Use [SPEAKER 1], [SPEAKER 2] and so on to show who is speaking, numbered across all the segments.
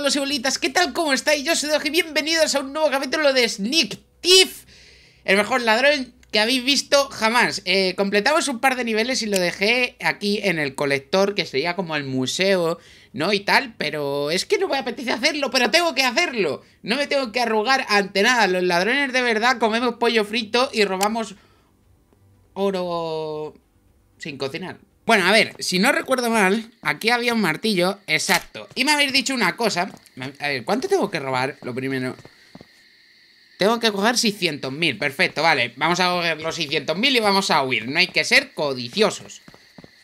[SPEAKER 1] los ¿qué tal? ¿Cómo estáis? Yo soy Doge, bienvenidos a un nuevo capítulo de Sneak Thief El mejor ladrón que habéis visto jamás eh, Completamos un par de niveles y lo dejé aquí en el colector Que sería como el museo, ¿no? Y tal, pero es que no me apetece hacerlo, pero tengo que hacerlo No me tengo que arrugar ante nada Los ladrones de verdad comemos pollo frito y robamos oro sin cocinar bueno, a ver, si no recuerdo mal, aquí había un martillo, exacto. Y me habéis dicho una cosa. ¿cuánto tengo que robar? Lo primero. Tengo que coger 600.000, perfecto, vale. Vamos a coger los 600.000 y vamos a huir. No hay que ser codiciosos.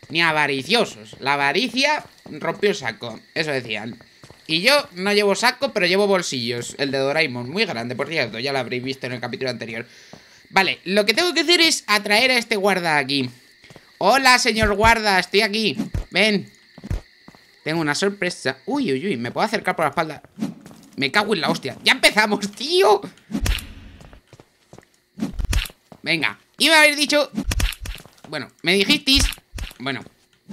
[SPEAKER 1] Ni avariciosos. La avaricia rompió saco, eso decían. Y yo no llevo saco, pero llevo bolsillos. El de Doraemon, muy grande, por cierto. Ya lo habréis visto en el capítulo anterior. Vale, lo que tengo que hacer es atraer a este guarda aquí. Hola, señor guarda, estoy aquí. Ven. Tengo una sorpresa. Uy, uy, uy, me puedo acercar por la espalda. Me cago en la hostia. Ya empezamos, tío. Venga. Iba a haber dicho... Bueno, me dijisteis... Bueno.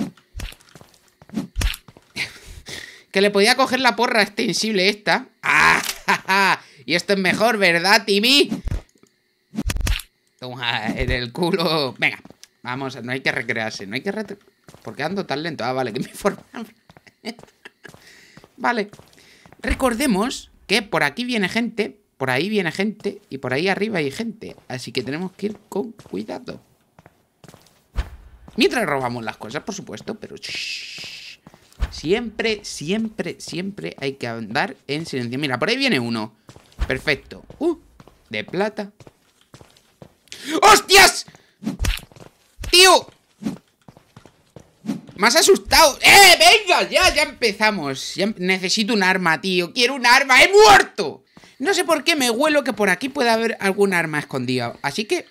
[SPEAKER 1] que le podía coger la porra extensible esta. ¡Ah! Y esto es mejor, ¿verdad, Timmy? Toma, en el culo. Venga. Vamos, no hay que recrearse, no hay que... porque ¿Por qué ando tan lento? Ah, vale, que me informaron. vale. Recordemos que por aquí viene gente, por ahí viene gente y por ahí arriba hay gente. Así que tenemos que ir con cuidado. Mientras robamos las cosas, por supuesto, pero... Siempre, siempre, siempre hay que andar en silencio. Mira, por ahí viene uno. Perfecto. ¡Uh! De plata. ¡Hostias! tío! más asustado! ¡Eh, venga! Ya, ya empezamos. Em, necesito un arma, tío. ¡Quiero un arma! ¡He muerto! No sé por qué me huelo que por aquí puede haber algún arma escondida. Así que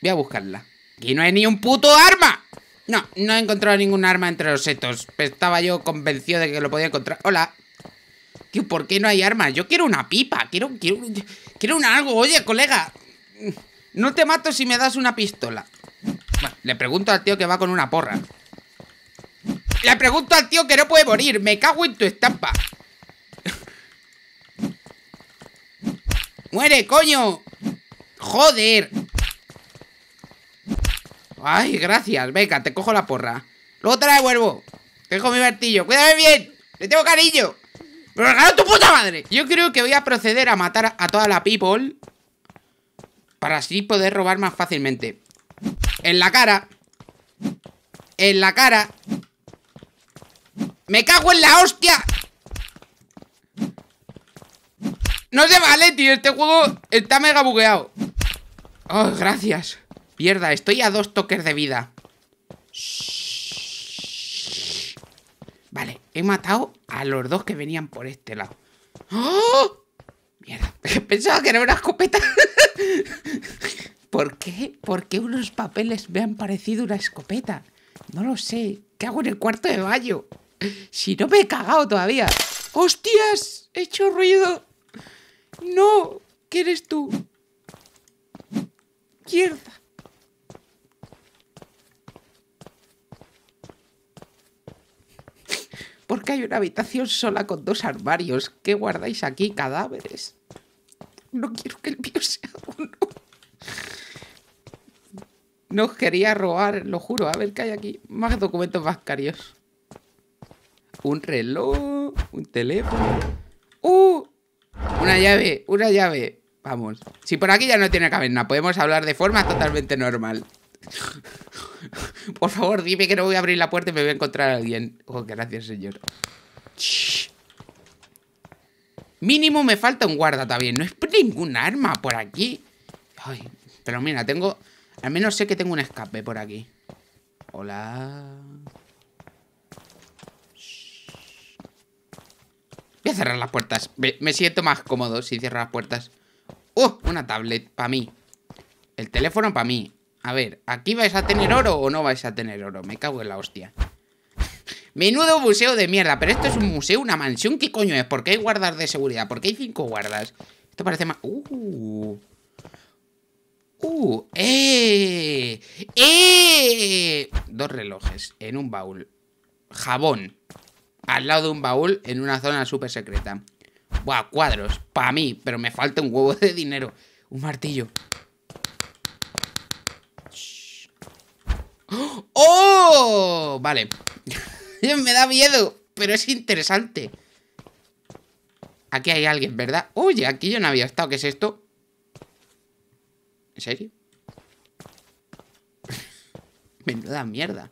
[SPEAKER 1] voy a buscarla. Y no hay ni un puto arma! No, no he encontrado ningún arma entre los setos. Estaba yo convencido de que lo podía encontrar. ¡Hola! Tío, ¿por qué no hay armas? Yo quiero una pipa. Quiero, quiero, quiero un algo. Oye, colega. No te mato si me das una pistola. Le pregunto al tío que va con una porra. Le pregunto al tío que no puede morir. Me cago en tu estampa. ¡Muere, coño! ¡Joder! Ay, gracias. Venga, te cojo la porra. Luego te la devuelvo. Te dejo mi martillo. Cuídame bien. Te tengo cariño. ¡Me tu puta madre! Yo creo que voy a proceder a matar a toda la people. Para así poder robar más fácilmente. En la cara En la cara Me cago en la hostia No se vale, tío Este juego está mega bugueado Oh, gracias Mierda, estoy a dos toques de vida Vale, he matado a los dos que venían por este lado ¡Oh! Mierda, pensaba que era una escopeta ¿Por qué? ¿Por qué unos papeles me han parecido una escopeta? No lo sé. ¿Qué hago en el cuarto de baño? Si no me he cagado todavía. ¡Hostias! He hecho ruido. No. ¿Quién eres tú? ¿Por qué hay una habitación sola con dos armarios. ¿Qué guardáis aquí? Cadáveres. No quiero que el mío sea uno. Nos quería robar, lo juro. A ver qué hay aquí. Más documentos bancarios. Un reloj, un teléfono. ¡Uh! Una llave, una llave. Vamos. Si por aquí ya no tiene caberna, podemos hablar de forma totalmente normal. por favor, dime que no voy a abrir la puerta y me voy a encontrar a alguien. Oh, gracias, señor. Mínimo me falta un guarda también. No es ningún arma por aquí. Ay, pero mira, tengo al menos sé que tengo un escape por aquí. Hola. Voy a cerrar las puertas. Me siento más cómodo si cierro las puertas. ¡Uh! Una tablet para mí. El teléfono para mí. A ver, ¿aquí vais a tener oro o no vais a tener oro? Me cago en la hostia. Menudo museo de mierda. Pero esto es un museo, una mansión. ¿Qué coño es? ¿Por qué hay guardas de seguridad? ¿Por qué hay cinco guardas? Esto parece más... ¡Uh! ¡Uh! ¡Eh! ¡Eh! Dos relojes en un baúl. Jabón. Al lado de un baúl en una zona súper secreta. Buah, cuadros. Para mí, pero me falta un huevo de dinero. Un martillo. ¡Oh! Vale. me da miedo, pero es interesante. Aquí hay alguien, ¿verdad? Oye, aquí yo no había estado. ¿Qué es esto? ¿En serio? da mierda.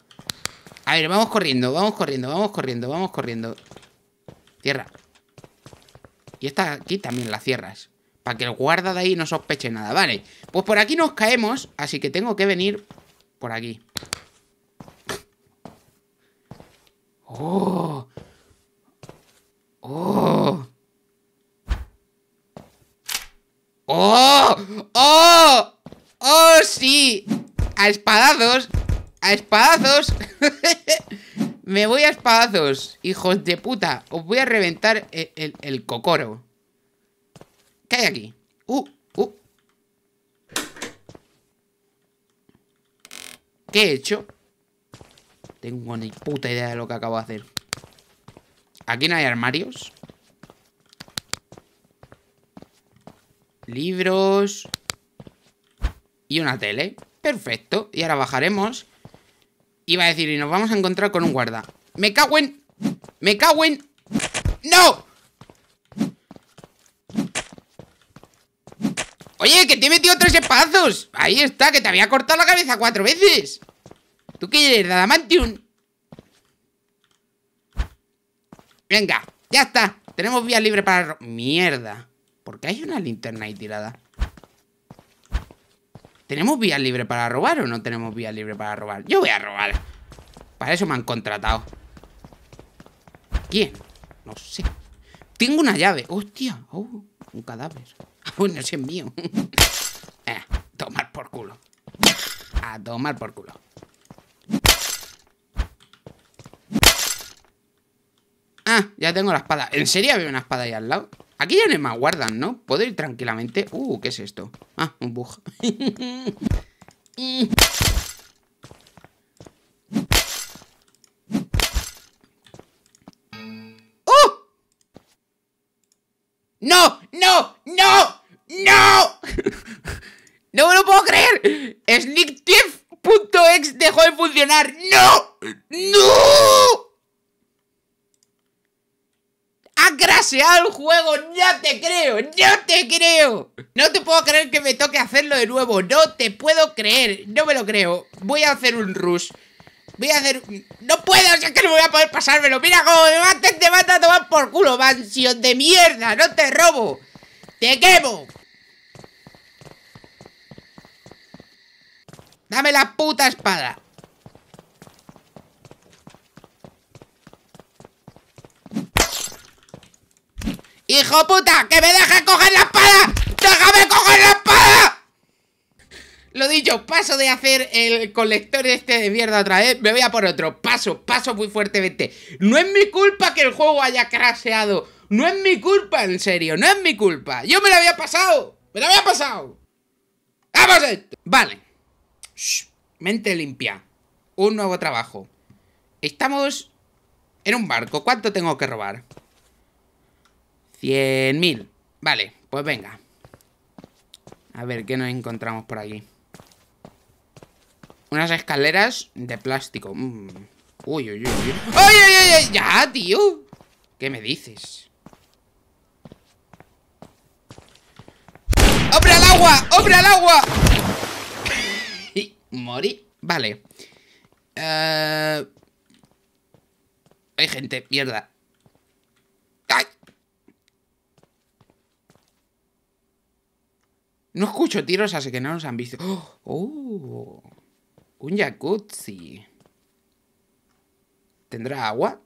[SPEAKER 1] A ver, vamos corriendo, vamos corriendo, vamos corriendo, vamos corriendo. Cierra. Y esta aquí también la cierras. Para que el guarda de ahí no sospeche nada. Vale, pues por aquí nos caemos, así que tengo que venir por aquí. ¡Oh! ¡Oh! ¡Oh! ¡Oh! ¡Oh, sí! A espadazos. A espadazos. Me voy a espadazos, hijos de puta. Os voy a reventar e-, el, cocoro. ¿Qué hay aquí? Uh, uh. ¿Qué he hecho? Tengo ni puta idea de lo que acabo de hacer. Aquí no hay armarios. libros y una tele. Perfecto. Y ahora bajaremos. Iba a decir, y nos vamos a encontrar con un guarda. ¡Me cago ¡Me cago ¡No! Oye, que te he metido tres espazos. Ahí está, que te había cortado la cabeza cuatro veces. ¿Tú qué eres, Dadamantium? Venga, ya está. Tenemos vía libre para... Mierda. ¿Por qué hay una linterna ahí tirada. ¿Tenemos vía libre para robar o no tenemos vía libre para robar? Yo voy a robar. Para eso me han contratado. ¿Quién? No sé. Tengo una llave. Hostia. Oh, un cadáver. Bueno, ese es mío. eh, tomar por culo. A tomar por culo. Ah, ya tengo la espada. ¿En serio había una espada ahí al lado? Aquí ya no más guardan, ¿no? Puedo ir tranquilamente. Uh, ¿qué es esto? Ah, un bug. ¡Oh! ¡No! ¡No! ¡No! ¡No! ¡No me lo puedo creer! ¡Sneak dejó de funcionar. ¡No! pase al juego, no te creo, no te creo. No te puedo creer que me toque hacerlo de nuevo, no te puedo creer, no me lo creo. Voy a hacer un rush. Voy a hacer... ¡No puedo! O que no voy a poder pasármelo. ¡Mira cómo me ¡Te mata, a tomar por culo, mansión de mierda! ¡No te robo! ¡Te quemo! ¡Dame la puta espada! ¡Hijo puta! ¡Que me deje coger la espada! ¡Déjame coger la espada! Lo dicho, paso de hacer el colector este de mierda otra vez. Me voy a por otro. Paso, paso muy fuertemente. No es mi culpa que el juego haya craseado. No es mi culpa, en serio. No es mi culpa. Yo me lo había pasado. Me lo había pasado. ¡Vamos esto! Vale. Mente limpia. Un nuevo trabajo. Estamos en un barco. ¿Cuánto tengo que robar? 100.000. Vale, pues venga. A ver, ¿qué nos encontramos por aquí? Unas escaleras de plástico. Mm. Uy, uy, uy, uy. ¡Ay, ay, ay, ay! ya tío! ¿Qué me dices? obra al agua! obra al agua! y morí. Vale. Eh... Hay gente, mierda. No escucho tiros, así que no nos han visto. ¡Oh! ¡Oh! Un jacuzzi. ¿Tendrá agua?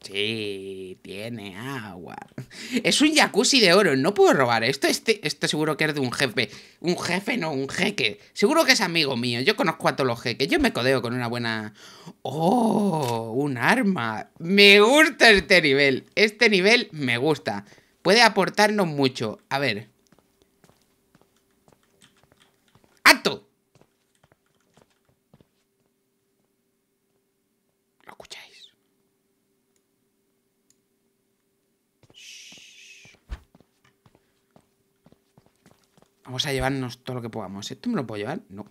[SPEAKER 1] Sí, tiene agua. Es un jacuzzi de oro, no puedo robar esto. Este, esto seguro que es de un jefe. Un jefe, no, un jeque. Seguro que es amigo mío. Yo conozco a todos los jeques. Yo me codeo con una buena. ¡Oh! Un arma. Me gusta este nivel. Este nivel me gusta. Puede aportarnos mucho. A ver. ¡Acto! ¿Lo escucháis? Vamos a llevarnos todo lo que podamos. ¿Esto me lo puedo llevar? No.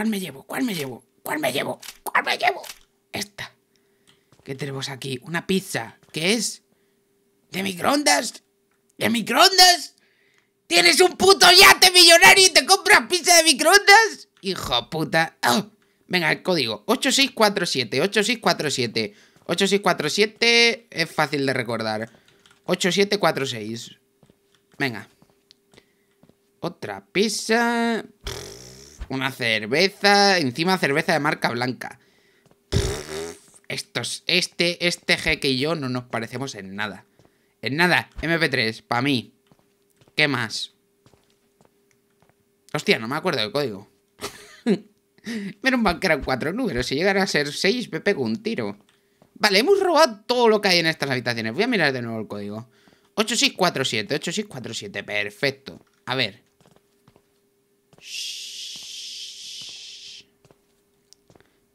[SPEAKER 1] ¿Cuál me llevo? ¿Cuál me llevo? ¿Cuál me llevo? ¿Cuál me llevo? Esta. ¿Qué tenemos aquí? Una pizza. ¿Qué es? ¿De microondas? ¿De microondas? ¿Tienes un puto yate millonario y te compras pizza de microondas? Hijo puta. Ah, venga, el código. 8647, 8647. 8647 es fácil de recordar. 8746. Venga. Otra pizza. Una cerveza, encima cerveza de marca blanca. estos, este, este jeque y yo no nos parecemos en nada. En nada, MP3, para mí. ¿Qué más? Hostia, no me acuerdo del código. Menos mal que eran cuatro números. Si llegara a ser seis, me pego un tiro. Vale, hemos robado todo lo que hay en estas habitaciones. Voy a mirar de nuevo el código. 8647, 8647, perfecto. A ver. Shh.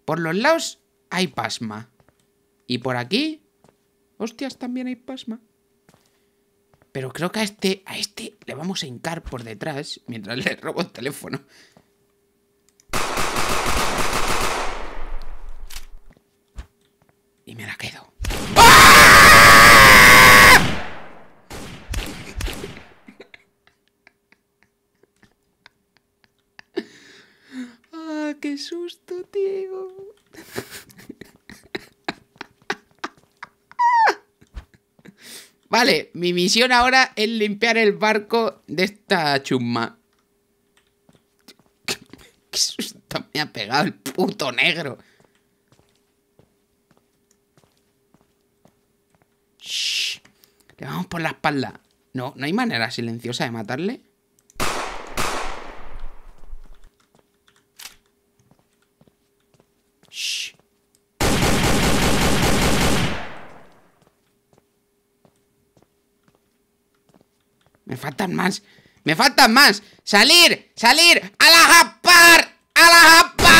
[SPEAKER 1] Por los lados hay pasma. Y por aquí... Hostias, también hay pasma. Pero creo que a este, a este le vamos a hincar por detrás mientras le robo el teléfono. Y me la quedo. Vale, mi misión ahora es limpiar el barco de esta chumma. Qué susto me ha pegado el puto negro. Shh. Le vamos por la espalda. No, no hay manera silenciosa de matarle. Me faltan más. Me faltan más. Salir, salir. A la japar. A la japar.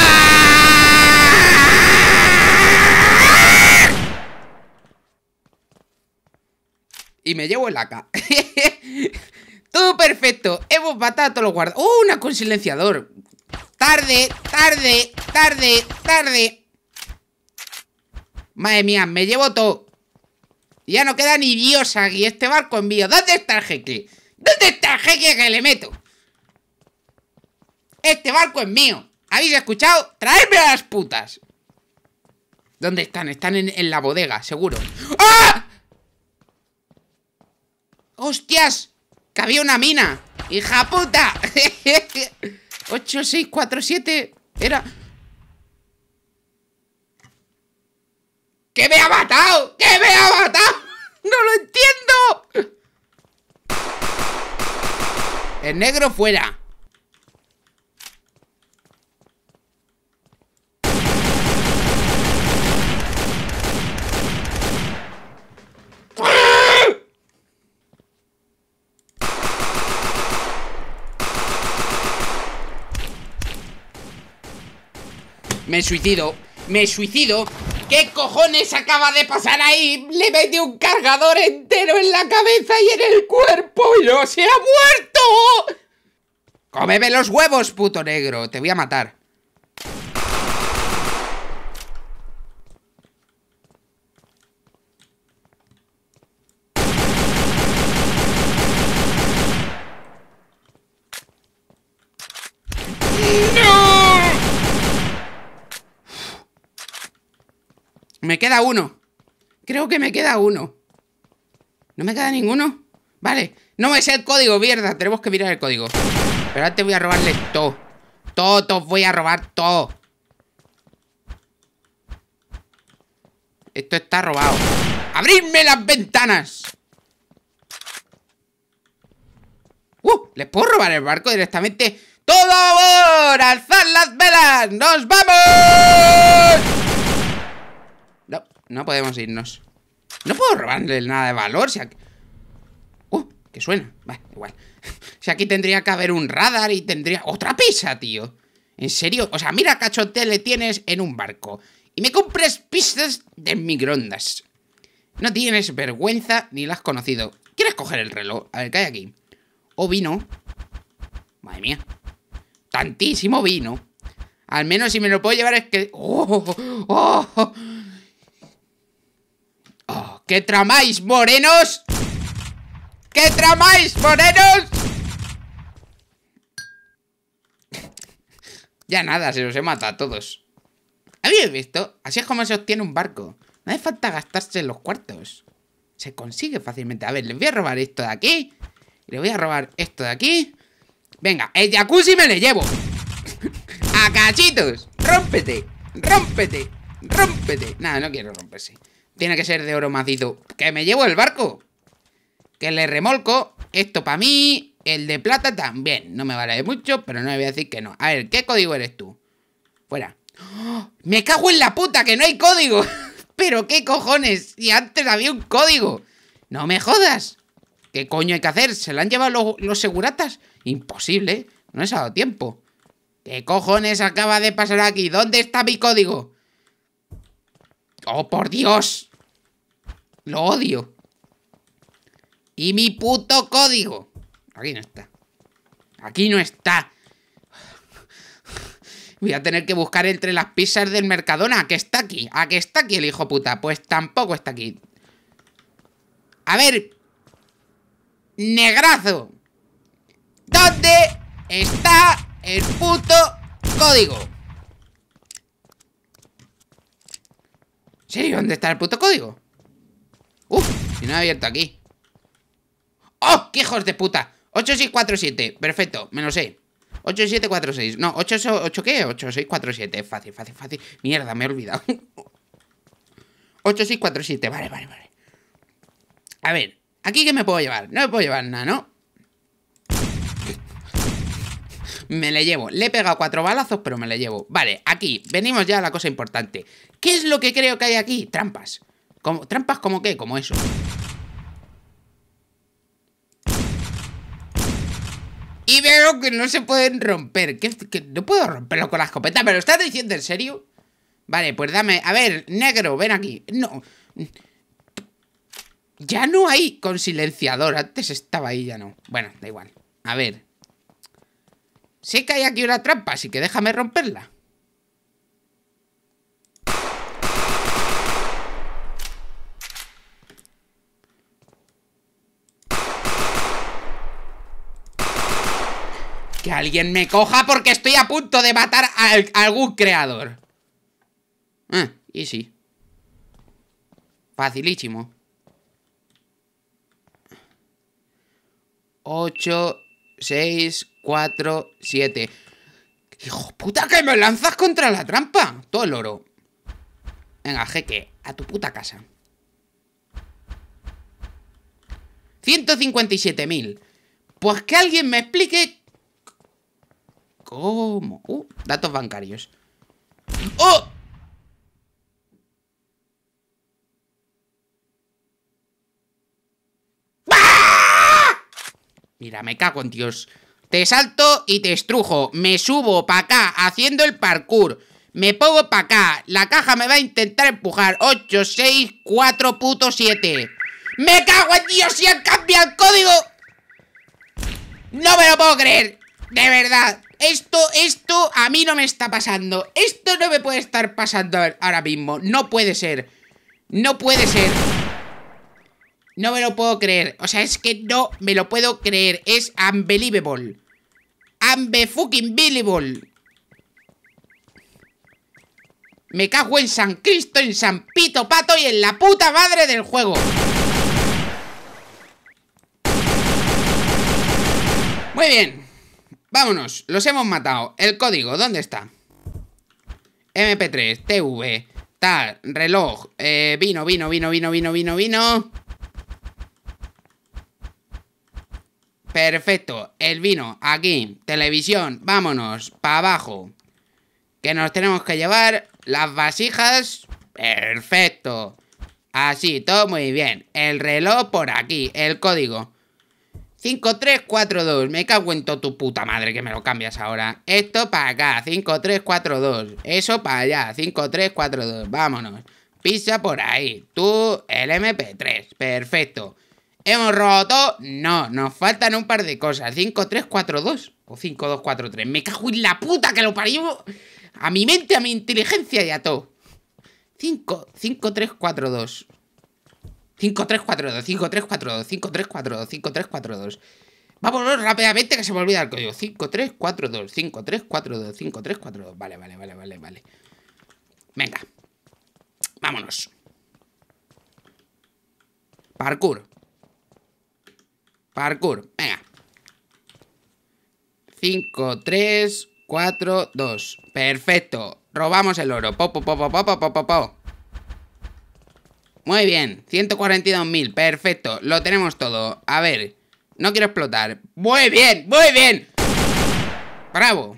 [SPEAKER 1] Y me llevo el AK. Todo perfecto. Hemos matado a todos los guardas. ¡Oh, una con silenciador! Tarde, tarde, tarde, tarde. Madre mía, me llevo todo. Ya no queda ni Dios aquí. Este barco es mío. ¿Dónde está el jeque? ¿Dónde está el jeque que le meto? Este barco es mío. ¿Habéis escuchado? ¡Traedme a las putas! ¿Dónde están? Están en, la bodega, seguro. ¡Ah! ¡Hostias! Que había una mina. ¡Hija puta! 8, 6, 4, 7. Era... ¡Que me ha matado! ¡Que me ha matado! ¡No lo entiendo! El negro fuera. Me suicido, me suicido ¿Qué cojones acaba de pasar ahí? Le metí un cargador entero en la cabeza y en el cuerpo y lo se ha muerto. Cómeme los huevos, puto negro. Te voy a matar. uno. Creo que me queda uno. ¿No me queda ninguno? Vale. No es el código, mierda. Tenemos que mirar el código. Pero antes voy a robarle todo. Todo, todo. Voy a robar todo. Esto está robado. Abrirme las ventanas! ¡Uh! ¿Les puedo robar el barco directamente? ¡Todo a alzar las velas! ¡Nos vamos! No podemos irnos. No puedo robarle nada de valor. Si aquí... Uh, que suena. Va, igual. si aquí tendría que haber un radar y tendría... ¡Otra pizza, tío! ¿En serio? O sea, mira cachote le tienes en un barco. Y me compras pistas de microondas. No tienes vergüenza ni las has conocido. ¿Quieres coger el reloj? A ver, ¿qué hay aquí? O vino. Madre mía. Tantísimo vino. Al menos si me lo puedo llevar es que... ¡Oh! ¡Oh! oh, oh! ¿Qué tramáis, morenos? ¿Qué tramáis, morenos? ya nada, se los he matado a todos. ¿Habéis visto? Así es como se obtiene un barco. No hace falta gastarse los cuartos. Se consigue fácilmente. A ver, les voy a robar esto de aquí. Le voy a robar esto de aquí. Venga, el jacuzzi me le llevo. a cachitos. Rómpete. Rómpete. Rómpete. Nada, no quiero romperse. Tiene que ser de oro macizo. ¡Que me llevo el barco! Que le remolco. Esto para mí. El de plata también. No me vale mucho, pero no me voy a decir que no. A ver, ¿qué código eres tú? Fuera. ¡Oh! ¡Me cago en la puta! ¡Que no hay código! ¿Pero qué cojones? Y antes había un código. ¡No me jodas! ¿Qué coño hay que hacer? ¿Se lo han llevado los, seguratas? Imposible, ¿eh? No he ha dado tiempo. ¿Qué cojones acaba de pasar aquí? ¿Dónde está mi código? ¡Oh, por Dios! Lo odio. Y mi puto código. Aquí no está. Aquí no está. Voy a tener que buscar entre las pizzas del Mercadona. ¿A que está aquí? ¿A que está aquí el hijo puta? Pues tampoco está aquí. A ver. Negrazo. ¿Dónde está el puto código? ¿dónde está el puto código? Uf, si no he abierto aquí ¡Oh, qué hijos de puta! 8647, perfecto, me lo sé 8746, no, ¿8 qué? 8647, fácil, fácil, fácil Mierda, me he olvidado 8647, vale, vale, vale A ver, ¿aquí qué me puedo llevar? No me puedo llevar nada, ¿no? me le llevo. Le he pegado cuatro balazos, pero me le llevo. Vale, aquí, venimos ya a la cosa importante. ¿Qué es lo que creo que hay aquí? Trampas. como ¿Trampas como qué? Como eso. Y veo que no se pueden romper. ¿Qué, que no puedo romperlo con la escopeta. pero lo estás diciendo en serio? Vale, pues dame... A ver, negro, ven aquí. No... Ya no hay con silenciador. Antes estaba ahí, ya no. Bueno, da igual. A ver. Sé que hay aquí una trampa, así que déjame romperla. Que alguien me coja porque estoy a punto de matar a, algún creador. Ah, y sí. Facilísimo. Ocho... 6, 4, 7. ¡Hijo puta que me lanzas contra la trampa! Todo el oro. Venga, jeque, a tu puta casa. 157.000. Pues que alguien me explique... ¿Cómo? Uh, datos bancarios. ¡Oh! Mira, me cago en Dios. Te salto y te estrujo. Me subo para acá haciendo el parkour. Me pongo para acá. La caja me va a intentar empujar. 8, 6, 4, puto 7. ¡Me cago en Dios! ¡Si han cambiado el código! ¡No me lo puedo creer! De verdad. Esto, esto a mí no me está pasando. Esto no me puede estar pasando ahora mismo. No puede ser. No puede ser. No me lo puedo creer. O sea, es que no me lo puedo creer. Es unbelievable. Unbe fucking believable. Me cago en San Cristo, en San Pito Pato y en la puta madre del juego. Muy bien. Vámonos, los hemos matado. El código, ¿dónde está? MP3, TV, tal, reloj, eh, vino, vino, vino, vino, vino, vino, vino. Perfecto, el vino, aquí, televisión, vámonos, para abajo. Que nos tenemos que llevar las vasijas. Perfecto. Así, todo muy bien. El reloj por aquí, el código. 5342. Me cago en tu puta madre que me lo cambias ahora. Esto para acá, 5342. Eso para allá, 5342. Vámonos. Pisa por ahí. Tú, el MP3. Perfecto. ¿Hemos todo? No, nos faltan un par de cosas. 5, 3, 4, 2. O 5, 2, 4, 3. Me cago en la puta que lo parimos A mi mente, a mi inteligencia y a todo. 5, 5, 3, 4, 2. 5, 3, 4, 2. 5, 3, 4, 2. 5, 3, 4, 2. 5, 3, 4, 2. Vámonos rápidamente que se me olvida el código. 5, 3, 4, 2. 5, 3, 4, 2. 5, 3, 4, 2. Vale, vale, vale, vale, vale. Venga. Vámonos. Parkour. Parkour, venga. 5, 3, 4, 2. Perfecto. Robamos el oro. Po, po, po, Muy bien. 142.000. Perfecto. Lo tenemos todo. A ver. No quiero explotar. Muy bien, muy bien. Bravo.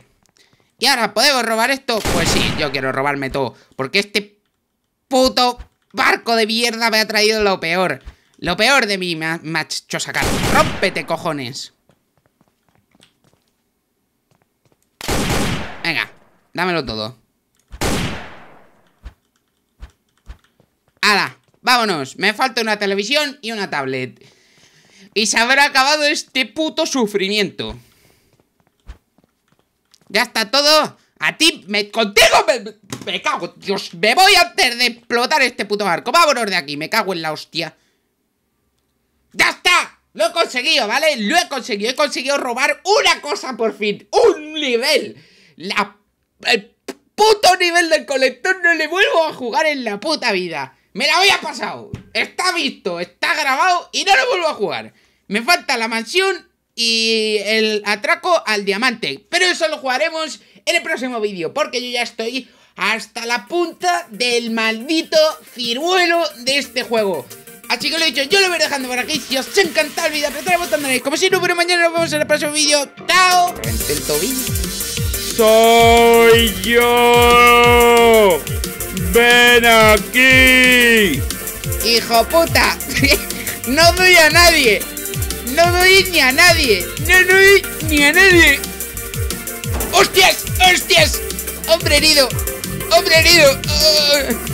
[SPEAKER 1] ¿Y ahora podemos robar esto? Pues sí, yo quiero robarme todo. Porque este puto barco de mierda me ha traído lo peor. Lo peor de mí macho sacado ¡Rómpete, cojones! Venga, dámelo todo. ¡Hala! ¡Vámonos! Me falta una televisión y una tablet. Y se habrá acabado este puto sufrimiento. Ya está todo. A ti, me, contigo me, cago. Dios, me voy a de explotar este puto barco. Vámonos de aquí, me cago en la hostia. ¡Ya está! Lo he conseguido, ¿vale? Lo he conseguido. He conseguido robar una cosa por fin. ¡Un nivel! La, el puto nivel del colector no le vuelvo a jugar en la puta vida. Me la voy a pasar! Está visto, está grabado y no lo vuelvo a jugar. Me falta la mansión y el atraco al diamante. Pero eso lo jugaremos en el próximo vídeo. Porque yo ya estoy hasta la punta del maldito ciruelo de este juego. Así ah, que lo he dicho, yo lo voy dejando por aquí. Si os encantado el vídeo, apretad el botón de like. Como si no pero mañana, nos vemos en el próximo vídeo. ¡Chao! el ¡Soy yo! ¡Ven aquí! ¡Hijo puta! ¡No doy a nadie! ¡No doy ni a nadie! ¡No doy ni a nadie! ¡Hostias! ¡Hostias! ¡Hombre herido! ¡Hombre herido! Ah.